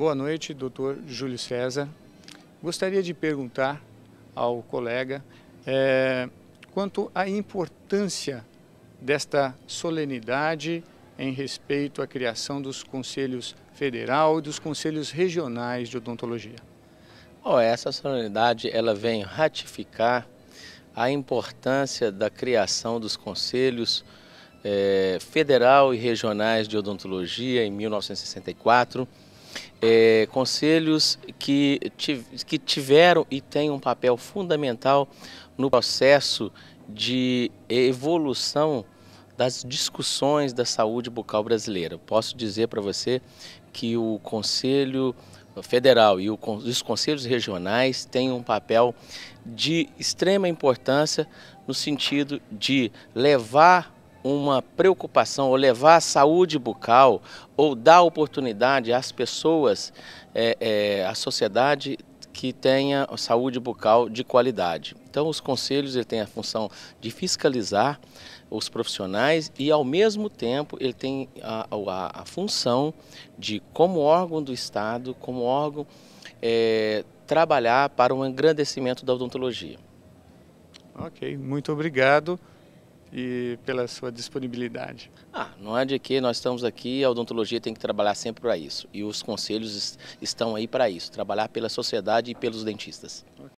Boa noite, doutor Júlio César. Gostaria de perguntar ao colega é, quanto à importância desta solenidade em respeito à criação dos conselhos federal e dos conselhos regionais de odontologia. Oh, essa solenidade ela vem ratificar a importância da criação dos conselhos é, federal e regionais de odontologia em 1964 é, conselhos que, que tiveram e têm um papel fundamental no processo de evolução das discussões da saúde bucal brasileira. Posso dizer para você que o Conselho Federal e os conselhos regionais têm um papel de extrema importância no sentido de levar uma preocupação ou levar a saúde bucal ou dar oportunidade às pessoas, é, é, à sociedade que tenha saúde bucal de qualidade. Então, os conselhos ele tem a função de fiscalizar os profissionais e, ao mesmo tempo, ele tem a, a, a função de, como órgão do Estado, como órgão, é, trabalhar para um engrandecimento da odontologia. Ok, muito obrigado e pela sua disponibilidade. Ah, não é de que nós estamos aqui, a odontologia tem que trabalhar sempre para isso. E os conselhos estão aí para isso, trabalhar pela sociedade e pelos dentistas.